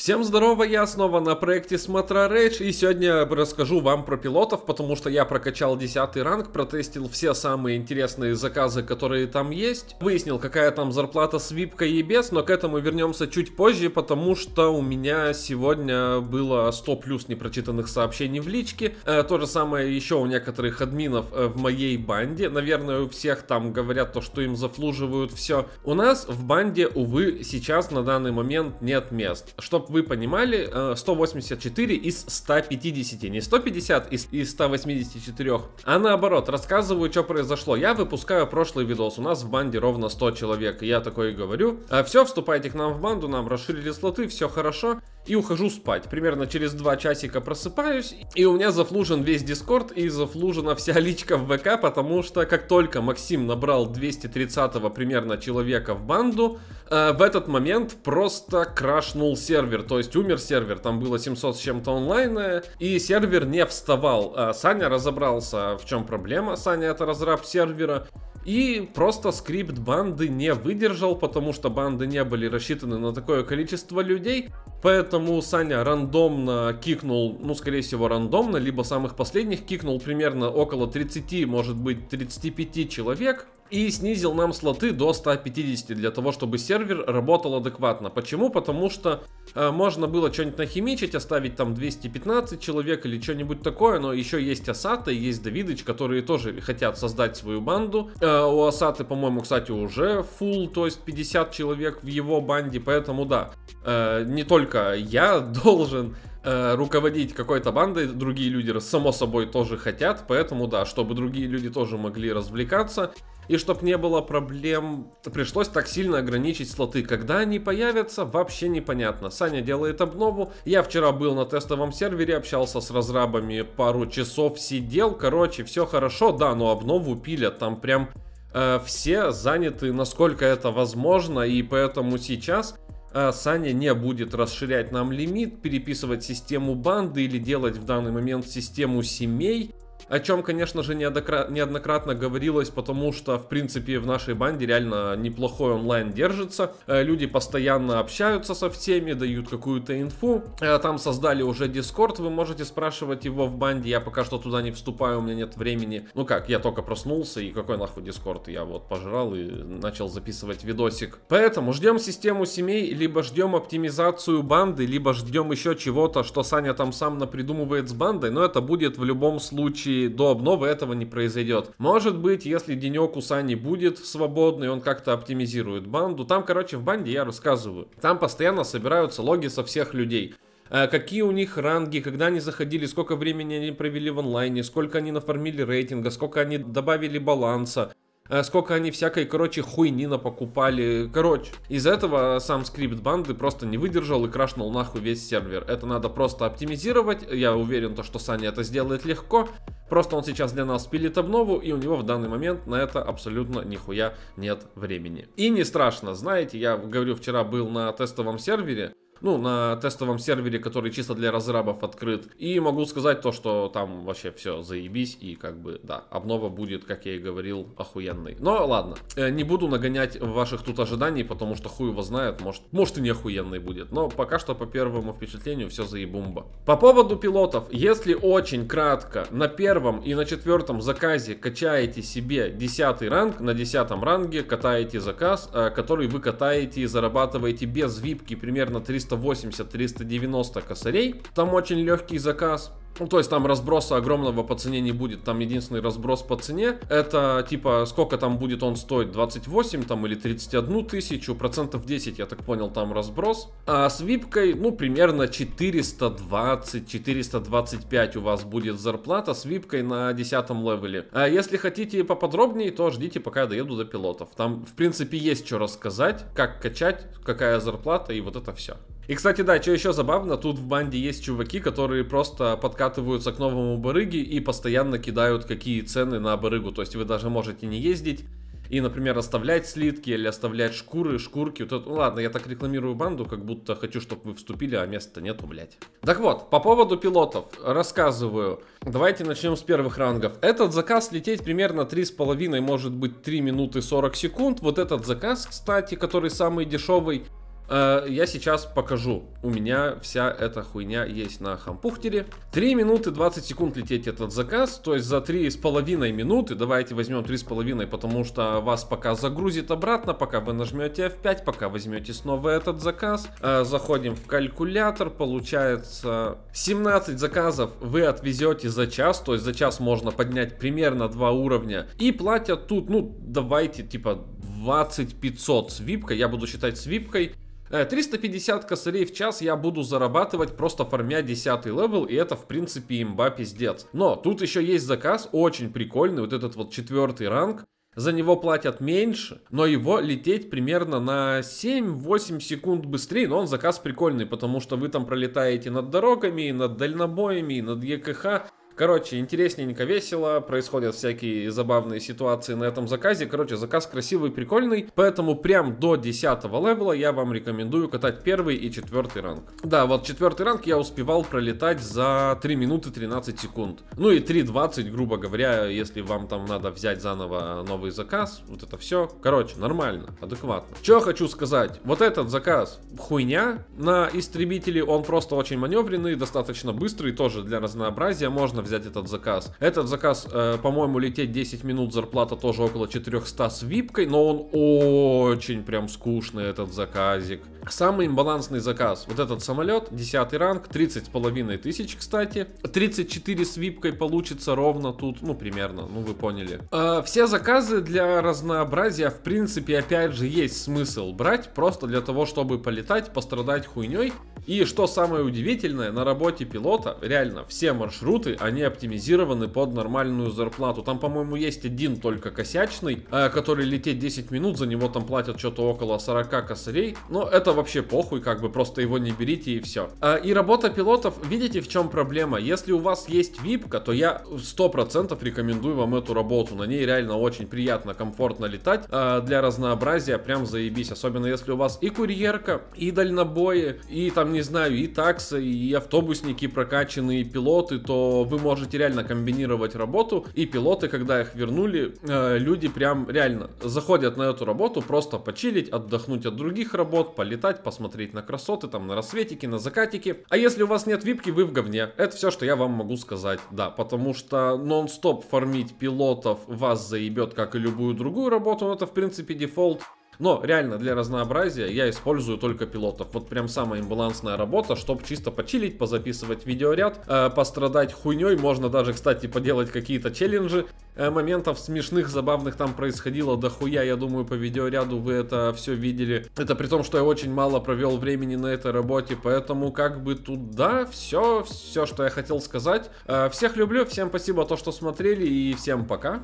Всем здорово, я снова на проекте Смотра Rage, и сегодня расскажу вам про пилотов, потому что я прокачал 10 ранг, протестил все самые интересные заказы, которые там есть, выяснил, какая там зарплата с випкой и без, но к этому вернемся чуть позже, потому что у меня сегодня было 100 плюс непрочитанных сообщений в личке, э, то же самое еще у некоторых админов э, в моей банде, наверное, у всех там говорят то, что им заслуживают все. У нас в банде, увы, сейчас на данный момент нет мест. Чтобы вы понимали, 184 э, из 150, не 150 из, из 184, а наоборот, рассказываю, что произошло. Я выпускаю прошлый видос, у нас в банде ровно 100 человек, я такое и говорю. А Все, вступайте к нам в банду, нам расширили слоты, все хорошо и ухожу спать. Примерно через 2 часика просыпаюсь, и у меня зафлужен весь Дискорд и зафлужена вся личка в ВК, потому что как только Максим набрал 230 примерно человека в банду, э, в этот момент просто крашнул сервер, то есть умер сервер, там было 700 с чем-то онлайна, и сервер не вставал. Э, Саня разобрался, в чем проблема, Саня это разраб сервера, и просто скрипт банды не выдержал, потому что банды не были рассчитаны на такое количество людей. Поэтому Саня рандомно кикнул, ну, скорее всего, рандомно, либо самых последних, кикнул примерно около 30, может быть, 35 человек и снизил нам слоты до 150 для того, чтобы сервер работал адекватно. Почему? Потому что э, можно было что-нибудь нахимичить, оставить там 215 человек или что-нибудь такое, но еще есть Асаты, есть Давидыч, которые тоже хотят создать свою банду. Э, у Асаты, по-моему, кстати, уже full, то есть 50 человек в его банде, поэтому да, э, не только только я должен э, руководить какой-то бандой, другие люди, само собой, тоже хотят, поэтому да, чтобы другие люди тоже могли развлекаться, и чтобы не было проблем, пришлось так сильно ограничить слоты. Когда они появятся, вообще непонятно. Саня делает обнову. Я вчера был на тестовом сервере, общался с разрабами, пару часов сидел. Короче, все хорошо, да, но обнову пилят. Там прям э, все заняты, насколько это возможно. И поэтому сейчас а Саня не будет расширять нам лимит, переписывать систему банды или делать в данный момент систему семей о чем, конечно же, неоднократно говорилось, потому что, в принципе, в нашей банде реально неплохой онлайн держится. Э, люди постоянно общаются со всеми, дают какую-то инфу. Э, там создали уже Дискорд, вы можете спрашивать его в банде. Я пока что туда не вступаю, у меня нет времени. Ну как, я только проснулся, и какой нахуй Дискорд? Я вот пожрал и начал записывать видосик. Поэтому ждем систему семей, либо ждем оптимизацию банды, либо ждем еще чего-то, что Саня там сам напридумывает с бандой, но это будет в любом случае до обновы этого не произойдет. Может быть, если денек у Сани будет свободный, он как-то оптимизирует банду. Там, короче, в банде я рассказываю. Там постоянно собираются логи со всех людей а какие у них ранги, когда они заходили, сколько времени они провели в онлайне, сколько они нафармили рейтинга, сколько они добавили баланса, а сколько они всякой, короче, хуйни покупали. Короче, из за этого сам скрипт банды просто не выдержал и крашнул нахуй весь сервер. Это надо просто оптимизировать. Я уверен, то, что Саня это сделает легко. Просто он сейчас для нас пилит обнову, и у него в данный момент на это абсолютно нихуя нет времени. И не страшно, знаете, я говорю, вчера был на тестовом сервере, ну, на тестовом сервере, который чисто для разрабов открыт. И могу сказать то, что там вообще все заебись и как бы, да, обнова будет, как я и говорил, охуенной. Но ладно, э, не буду нагонять ваших тут ожиданий, потому что хуй его знает, может, может и не охуенный будет. Но пока что по первому впечатлению все заебумба. По поводу пилотов, если очень кратко, на первом и на четвертом заказе качаете себе десятый ранг, на десятом ранге катаете заказ, э, который вы катаете и зарабатываете без випки примерно 300 380-390 косарей. Там очень легкий заказ. Ну, то есть там разброса огромного по цене не будет. Там единственный разброс по цене, это типа сколько там будет он стоить, 28 там или 31 тысячу, процентов 10, я так понял, там разброс. А с випкой, ну, примерно 420-425 у вас будет зарплата с випкой на 10 левеле. А если хотите поподробнее, то ждите, пока я доеду до пилотов. Там, в принципе, есть что рассказать, как качать, какая зарплата и вот это все. И, кстати, да, что еще забавно, тут в банде есть чуваки, которые просто подкатываются к новому барыге и постоянно кидают какие цены на барыгу. То есть вы даже можете не ездить и, например, оставлять слитки или оставлять шкуры, шкурки. Вот это, ну ладно, я так рекламирую банду, как будто хочу, чтобы вы вступили, а места нету, блядь. Так вот, по поводу пилотов рассказываю. Давайте начнем с первых рангов. Этот заказ лететь примерно 3,5, может быть 3 минуты 40 секунд. Вот этот заказ, кстати, который самый дешевый, Э, я сейчас покажу. У меня вся эта хуйня есть на хампухтере. 3 минуты 20 секунд лететь этот заказ. То есть за 3,5 минуты, давайте возьмем 3,5, потому что вас пока загрузит обратно, пока вы нажмете F5, пока возьмете снова этот заказ. Э, заходим в калькулятор, получается 17 заказов вы отвезете за час. То есть за час можно поднять примерно 2 уровня. И платят тут, ну давайте типа 2500 с випкой, я буду считать с випкой. 350 э, косарей в час я буду зарабатывать, просто фармя 10 левел, и это, в принципе, имба пиздец. Но тут еще есть заказ, очень прикольный, вот этот вот четвертый ранг. За него платят меньше, но его лететь примерно на 7-8 секунд быстрее, но он заказ прикольный, потому что вы там пролетаете над дорогами, над дальнобоями, над ЕКХ, Короче, интересненько, весело, происходят всякие забавные ситуации на этом заказе. Короче, заказ красивый, прикольный, поэтому прям до 10 левела я вам рекомендую катать первый и четвертый ранг. Да, вот четвертый ранг я успевал пролетать за 3 минуты 13 секунд. Ну и 3.20, грубо говоря, если вам там надо взять заново новый заказ, вот это все. Короче, нормально, адекватно. Что хочу сказать, вот этот заказ хуйня на истребителе, он просто очень маневренный, достаточно быстрый, тоже для разнообразия, можно взять взять этот заказ. Этот заказ, э, по-моему, лететь 10 минут, зарплата тоже около 400 с випкой, но он очень прям скучный, этот заказик. Самый имбалансный заказ. Вот этот самолет, 10 ранг, 30 половиной тысяч, кстати. 34 с випкой получится ровно тут, ну, примерно, ну, вы поняли. Э, все заказы для разнообразия, в принципе, опять же, есть смысл брать, просто для того, чтобы полетать, пострадать хуйней и что самое удивительное, на работе пилота, реально, все маршруты, они оптимизированы под нормальную зарплату. Там, по-моему, есть один только косячный, э, который лететь 10 минут, за него там платят что-то около 40 косарей. Но это вообще похуй, как бы, просто его не берите и все. А, и работа пилотов, видите, в чем проблема? Если у вас есть випка, то я 100% рекомендую вам эту работу. На ней реально очень приятно, комфортно летать. Э, для разнообразия прям заебись. Особенно если у вас и курьерка, и дальнобои, и там не знаю, и таксы, и автобусники, прокачанные пилоты, то вы можете реально комбинировать работу. И пилоты, когда их вернули, э, люди прям реально заходят на эту работу просто почилить, отдохнуть от других работ, полетать, посмотреть на красоты, там, на рассветики, на закатики. А если у вас нет випки, вы в говне. Это все, что я вам могу сказать, да. Потому что нон-стоп фармить пилотов вас заебет, как и любую другую работу, но это, в принципе, дефолт. Но реально для разнообразия я использую только пилотов. Вот прям самая имбалансная работа, чтобы чисто почилить, позаписывать видеоряд, э, пострадать хуйней. Можно даже, кстати, поделать какие-то челленджи. Э, моментов смешных, забавных там происходило до хуя Я думаю, по видеоряду вы это все видели. Это при том, что я очень мало провел времени на этой работе. Поэтому как бы туда все, все, что я хотел сказать. Э, всех люблю, всем спасибо то, что смотрели и всем пока.